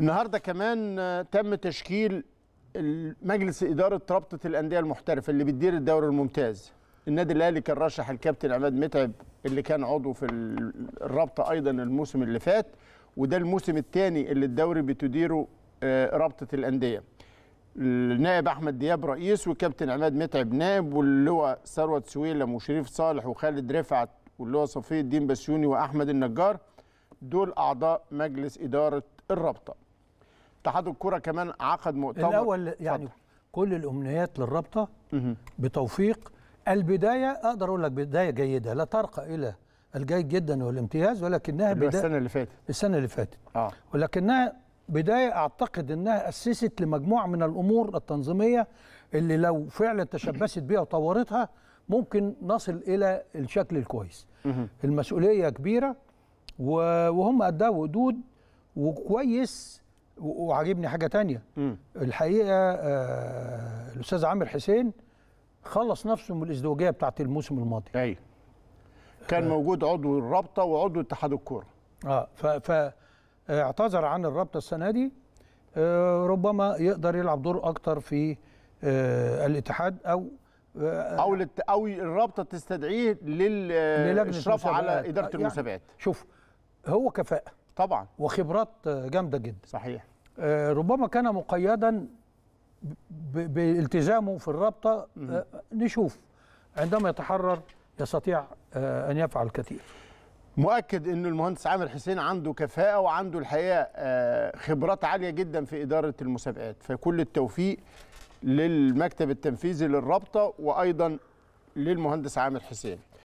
النهارده كمان تم تشكيل مجلس اداره رابطه الانديه المحترفه اللي بتدير الدوري الممتاز النادي الاهلي كان رشح الكابتن عماد متعب اللي كان عضو في الرابطه ايضا الموسم اللي فات وده الموسم الثاني اللي الدوري بتديره آه، رابطه الانديه النائب احمد دياب رئيس والكابتن عماد متعب نائب واللواء ثروت سويلم وشريف صالح وخالد رفعت واللواء صفي الدين بسيوني واحمد النجار دول اعضاء مجلس اداره الرابطه اتحاد الكره كمان عقد مؤتمر الاول يعني فضل. كل الامنيات للرابطه بتوفيق البدايه اقدر اقول لك بدايه جيده لا ترقى الى الجيد جدا والامتياز ولكنها بدايه السنه اللي فاتت السنه اللي فاتت اه ولكنها بدايه اعتقد انها اسست لمجموعه من الامور التنظيميه اللي لو فعلا تشبثت بيها وطورتها ممكن نصل الى الشكل الكويس المسؤوليه كبيره وهم اداوا ودود وكويس وعاجبني حاجه تانية م. الحقيقه آه الاستاذ عامر حسين خلص نفسه من الازدواجيه بتاعه الموسم الماضي ايوه كان آه. موجود عضو الرابطه وعضو اتحاد الكوره اه ف اعتذر عن الرابطه السنه دي آه ربما يقدر يلعب دور اكتر في آه الاتحاد او آه او لت... او الرابطه تستدعيه للاشراف على اداره آه، يعني المسابقات يعني شوف هو كفاءه طبعا وخبرات جامده جدا صحيح آه، ربما كان مقيدا بالتزامه في الرابطه آه، نشوف عندما يتحرر يستطيع آه، ان يفعل كثير مؤكد انه المهندس عامر حسين عنده كفاءه وعنده الحقيقه خبرات عاليه جدا في اداره المسابقات فكل التوفيق للمكتب التنفيذي للرابطه وايضا للمهندس عامر حسين